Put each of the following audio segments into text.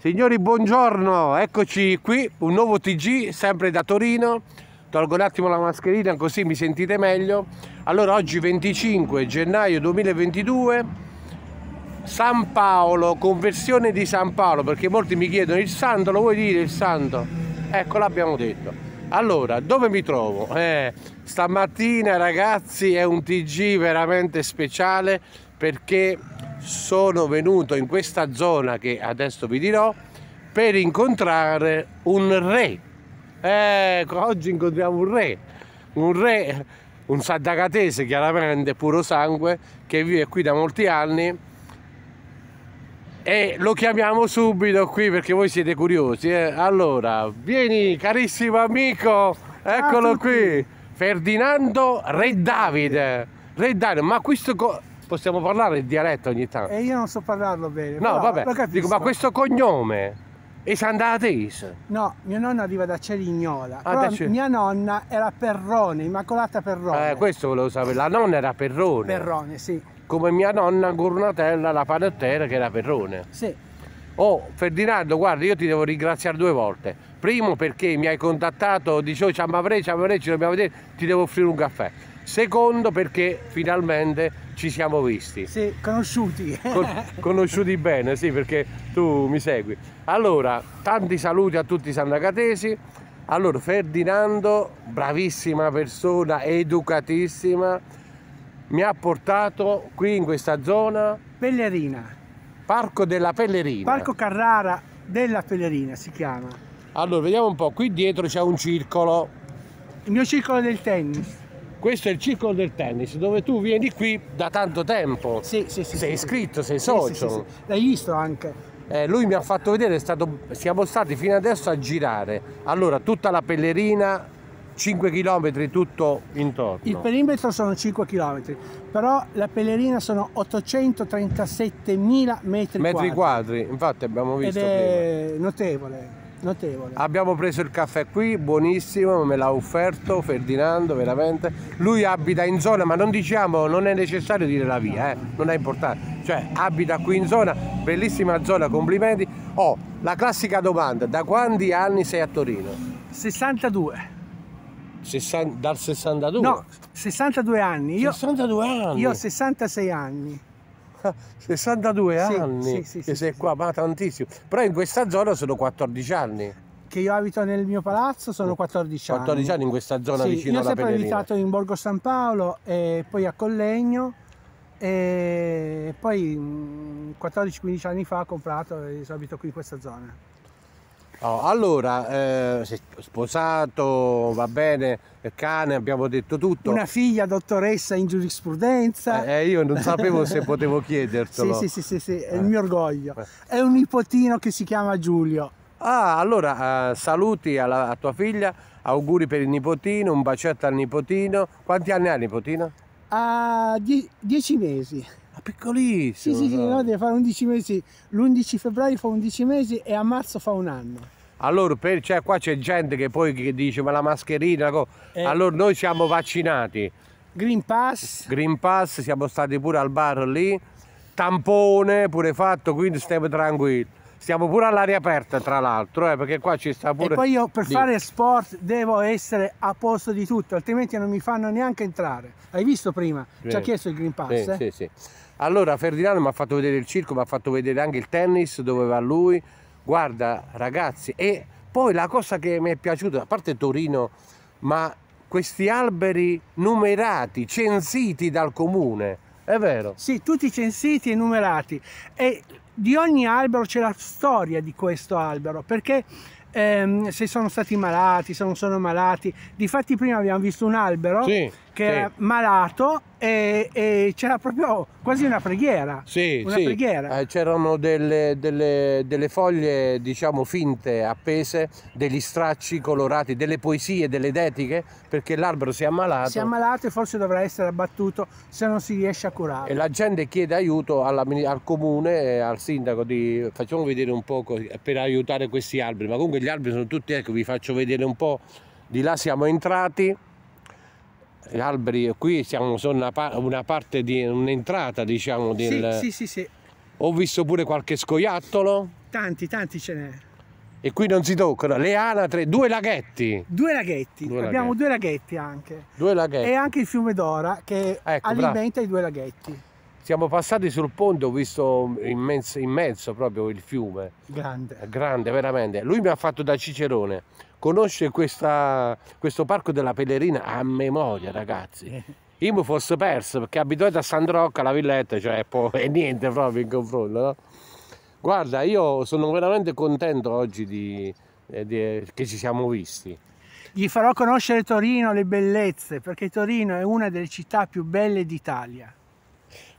Signori, buongiorno, eccoci qui, un nuovo TG, sempre da Torino. Tolgo un attimo la mascherina così mi sentite meglio. Allora, oggi 25 gennaio 2022, San Paolo, conversione di San Paolo, perché molti mi chiedono il santo, lo vuoi dire il santo? Ecco, l'abbiamo detto. Allora, dove mi trovo? Eh, stamattina, ragazzi, è un TG veramente speciale perché sono venuto in questa zona che adesso vi dirò per incontrare un re. Ecco, oggi incontriamo un re, un re, un sadagatese chiaramente, puro sangue, che vive qui da molti anni e lo chiamiamo subito qui perché voi siete curiosi. Eh? Allora, vieni carissimo amico, eccolo qui, Ferdinando Re Davide. Re Davide, ma questo possiamo parlare il dialetto ogni tanto. E eh, io non so parlarlo bene. No, vabbè. Dico, ma questo cognome è si a Teis? No, mio nonno arriva da Cerignola. Ah, da mia nonna era Perrone, Immacolata Perrone. Eh, questo volevo sapere. La nonna era Perrone. Perrone, sì. Come mia nonna Gurnatella, la panottera, che era Perrone. Sì. Oh, Ferdinando, guarda, io ti devo ringraziare due volte. Primo perché mi hai contattato, dicevo, ci avrei, ci avrei, ci dobbiamo vedere, ti devo offrire un caffè secondo perché finalmente ci siamo visti. Sì, conosciuti. Con, conosciuti bene, sì, perché tu mi segui. Allora, tanti saluti a tutti i sandacatesi. Allora, Ferdinando, bravissima persona, educatissima, mi ha portato qui in questa zona... Pellerina. Parco della Pellerina. Parco Carrara della Pellerina si chiama. Allora, vediamo un po', qui dietro c'è un circolo. Il mio circolo del tennis questo è il circolo del tennis dove tu vieni qui da tanto tempo. Sì, sì, sì. Sei sì, iscritto, sei socio. Sì, L'hai visto anche. Eh, lui mi ha fatto vedere, stato, siamo stati fino adesso a girare. Allora, tutta la pellerina, 5 km tutto intorno. Il perimetro sono 5 km, però la pellerina sono 837.000 metri, metri quadri. quadri. infatti abbiamo visto. Ed è prima. notevole. Notevole. Abbiamo preso il caffè qui, buonissimo, me l'ha offerto Ferdinando, veramente. Lui abita in zona, ma non diciamo, non è necessario dire la via, eh? non è importante. Cioè, abita qui in zona, bellissima zona, complimenti. Oh, la classica domanda, da quanti anni sei a Torino? 62. 60, dal 62? No, 62 anni. Io, 62 anni? Io ho 66 anni. 62 sì, anni sì, sì, che sei qua, ma tantissimo. Però in questa zona sono 14 anni. Che io abito nel mio palazzo sono 14 anni. 14 anni in questa zona vicino alla Penerina. Io ho sempre abitato in Borgo San Paolo e poi a Collegno e poi 14-15 mm, anni fa ho comprato e abito qui in questa zona. Oh, allora, eh, sposato, va bene, cane, abbiamo detto tutto. Una figlia dottoressa in giurisprudenza. Eh, eh io non sapevo se potevo chiedertelo. sì, sì, sì, sì, sì, è il eh. mio orgoglio. Eh. È un nipotino che si chiama Giulio. Ah, allora saluti alla, a tua figlia, auguri per il nipotino, un bacetto al nipotino. Quanti anni ha il nipotino? Ha die dieci mesi. Ah, piccolissimo! Sì, sì, no? sì, no, deve fare 11 mesi. L'11 febbraio fa 11 mesi e a marzo fa un anno. Allora, per, cioè, qua c'è gente che poi che dice ma la mascherina, eh. allora noi siamo vaccinati. Green Pass. Green Pass, siamo stati pure al bar lì, tampone pure fatto, quindi stiamo tranquilli. Stiamo pure all'aria aperta tra l'altro, eh, perché qua ci sta pure... E poi io per Dì. fare sport devo essere a posto di tutto, altrimenti non mi fanno neanche entrare. Hai visto prima? Ci ha chiesto il Green Pass, sì, eh? sì, sì. Allora Ferdinando mi ha fatto vedere il circo, mi ha fatto vedere anche il tennis, dove va lui. Guarda ragazzi, e poi la cosa che mi è piaciuta, a parte Torino, ma questi alberi numerati, censiti dal comune, è vero? Sì, tutti censiti e numerati. E di ogni albero c'è la storia di questo albero, perché ehm, se sono stati malati, se non sono malati. Difatti prima abbiamo visto un albero sì che sì. era malato e, e c'era proprio quasi una preghiera. Sì, una sì. preghiera. Eh, c'erano delle, delle, delle, foglie, diciamo, finte appese, degli stracci colorati, delle poesie, delle dediche, perché l'albero si è ammalato. Si è ammalato e forse dovrà essere abbattuto se non si riesce a curare. E la gente chiede aiuto alla, al comune, al sindaco, di, facciamo vedere un po' per aiutare questi alberi, ma comunque gli alberi sono tutti, ecco, vi faccio vedere un po', di là siamo entrati gli alberi qui siamo su una, una, parte di un'entrata, diciamo, del... Sì, sì, sì, sì. Ho visto pure qualche scoiattolo. Tanti, tanti ce n'è. E qui non si toccano, le anatre, due laghetti. Due laghetti, due abbiamo laghetti. due laghetti anche. Due laghetti. E anche il fiume d'Ora che ecco, alimenta bravo. i due laghetti. Siamo passati sul ponte, ho visto immenso, immenso proprio il fiume. Grande. Grande, veramente. Lui mi ha fatto da cicerone conosce questa, questo parco della Pellerina a memoria, ragazzi. Io mi fosse perso perché abituato a San Rocca, alla villetta, cioè è niente proprio in confronto. No? Guarda, io sono veramente contento oggi di, eh, di, eh, che ci siamo visti. Gli farò conoscere Torino, le bellezze, perché Torino è una delle città più belle d'Italia.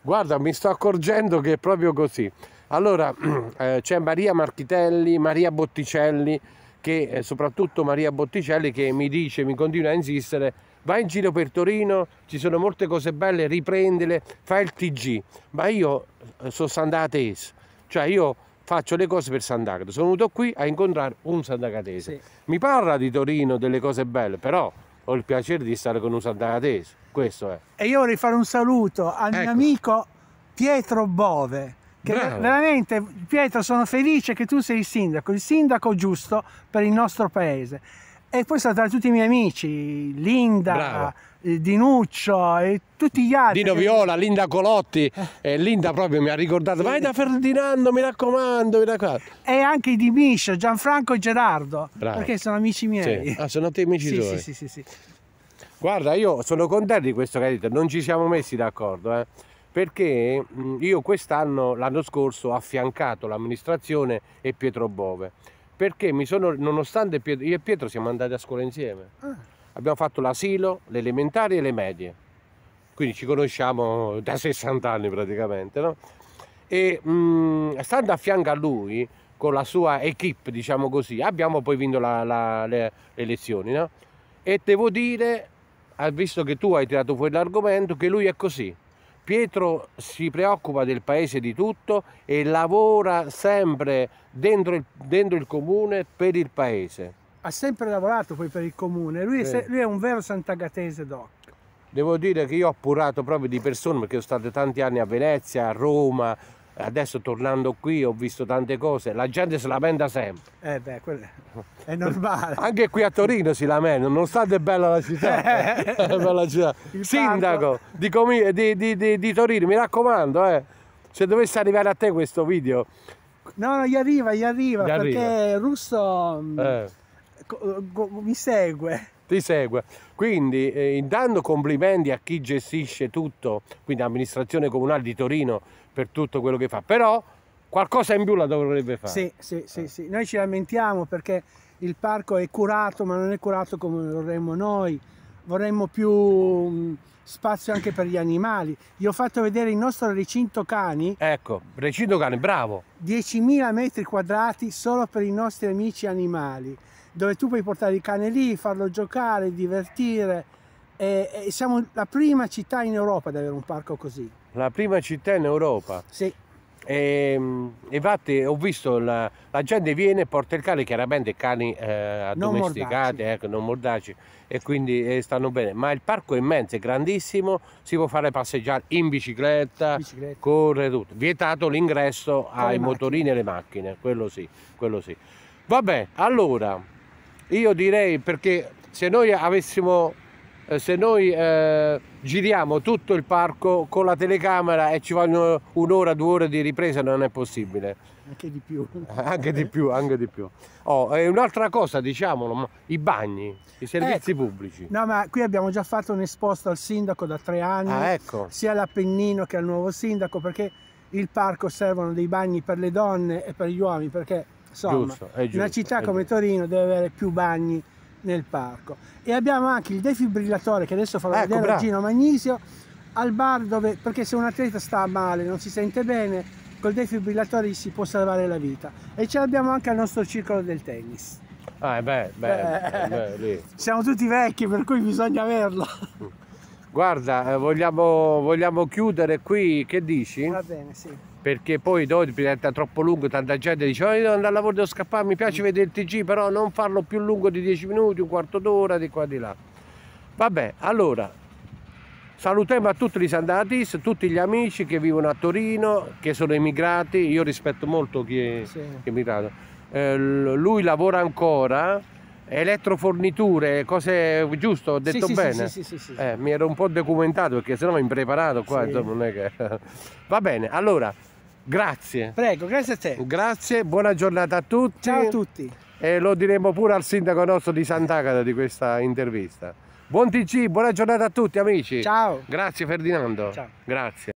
Guarda, mi sto accorgendo che è proprio così. Allora, eh, c'è Maria Marchitelli, Maria Botticelli, che eh, soprattutto Maria Botticelli che mi dice, mi continua a insistere, vai in giro per Torino, ci sono molte cose belle, riprendele, fai il TG. Ma io eh, sono sandatese, cioè io faccio le cose per Sant'Agata. Sono venuto qui a incontrare un sandagatese. Sì. Mi parla di Torino, delle cose belle, però ho il piacere di stare con un sandagatese. Questo è. E io vorrei fare un saluto al ecco. mio amico Pietro Bove che Bravo. veramente, Pietro, sono felice che tu sei il sindaco, il sindaco giusto per il nostro paese. E poi sono tra tutti i miei amici, Linda, Bravo. Eh, Dinuccio e tutti gli altri. Dino Viola, Linda Colotti, eh, Linda proprio mi ha ricordato, sì. vai da Ferdinando, mi raccomando, mi raccomando. E anche di Miscio, Gianfranco e Gerardo, Bravo. perché sono amici miei. Sì. Ah, sono tuoi amici sì, tuoi? Sì, sì, sì, sì, Guarda, io sono contento di questo che hai detto, non ci siamo messi d'accordo, eh perché mhmm, io quest'anno, l'anno scorso, ho affiancato l'amministrazione e Pietro Bove, perché mi sono, nonostante Pietro, io e Pietro siamo andati a scuola insieme, ah. abbiamo fatto l'asilo, le elementari e le medie, quindi ci conosciamo da 60 anni praticamente, no? E mh, mhmm, stando a fianco a lui, con la sua equip, diciamo così, abbiamo poi vinto la, la, le, le elezioni, no? E devo dire, visto che tu hai tirato fuori l'argomento, che lui è così Pietro si preoccupa del paese di tutto e lavora sempre dentro il, dentro il comune per il paese. Ha sempre lavorato poi per il comune, lui, sì. è, lui è, un vero santagatese doc. Devo dire che io ho appurato proprio di persone perché sono stato tanti anni a Venezia, a Roma, adesso tornando qui ho visto tante cose, la gente si lamenta sempre. Eh beh, quello è normale. Anche qui a Torino si lamenta, nonostante è bella la città. Eh, è bella città. Sindaco di, di, di, di, Torino, mi raccomando, eh, se dovesse arrivare a te questo video. No, no, gli arriva, gli arriva, gli perché arriva. Russo mm, eh. mi segue. Ti segue. Quindi eh, intanto complimenti a chi gestisce tutto, quindi amministrazione comunale di Torino, per tutto quello che fa, però qualcosa in più la dovrebbe fare. Sì, sì, sì, eh. sì. noi ci lamentiamo perché il parco è curato, ma non è curato come vorremmo noi, vorremmo più mm, spazio anche per gli animali. Gli ho fatto vedere il nostro recinto cani. Ecco, recinto cani, bravo. 10.000 metri quadrati solo per i nostri amici animali, dove tu puoi portare il cane lì, farlo giocare, divertire e, eh, e eh, siamo la prima città in Europa ad avere un parco così. La prima città in Europa? Sì. E, ehm, infatti ho visto la, la, gente viene e porta il cane chiaramente cani eh, addomesticati non, ecco, non mordaci e quindi eh, stanno bene ma il parco è immenso è grandissimo si può fare passeggiare in bicicletta, bicicletta. correre tutto vietato l'ingresso ai motorini e alle macchine quello sì quello sì vabbè allora io direi perché se noi avessimo eh, se noi eh, giriamo tutto il parco con la telecamera e ci vogliono un'ora, due ore di ripresa non è possibile. Anche di più. anche di più, anche di più. Oh, e un'altra cosa, diciamolo, i bagni, i servizi ecco. pubblici. No, ma qui abbiamo già fatto un esposto al sindaco da tre anni, ah, ecco. sia all'Appennino che al nuovo sindaco, perché il parco servono dei bagni per le donne e per gli uomini, perché insomma, giusto, giusto, una città come Torino deve avere più bagni nel parco. E abbiamo anche il defibrillatore che adesso farò ecco, vedere bravo. a Gino Magnisio al bar dove, perché se un atleta sta male, non si sente bene, col defibrillatore gli si può salvare la vita. E ce l'abbiamo anche al nostro circolo del tennis. Ah, beh, beh, eh, beh, eh, lì. Eh. Siamo tutti vecchi, per cui bisogna averlo. Guarda, eh, vogliamo, vogliamo chiudere qui, che dici? Va bene, sì perché poi dopo diventa troppo lungo, tanta gente dice oh, io devo andare al lavoro, devo scappare, mi piace mm. vedere il TG, però non farlo più lungo di 10 minuti, un quarto d'ora, di qua di là. Vabbè, allora, salutiamo a tutti gli Sandatis, tutti gli amici che vivono a Torino, che sono emigrati, io rispetto molto chi è, sì. chi è emigrato. Eh, lui lavora ancora, elettroforniture, cose giusto, ho detto sì, bene? Sì, sì, sì eh, mi ero un po' documentato perché sennò mi impreparato qua, insomma, non è che... Va bene, allora... Grazie. Prego, grazie a te. Grazie, buona giornata a tutti. Ciao a tutti. E lo diremo pure al sindaco nostro di Sant'Agata di questa intervista. Buon TG, buona giornata a tutti amici. Ciao. Grazie Ferdinando. Ciao. Grazie.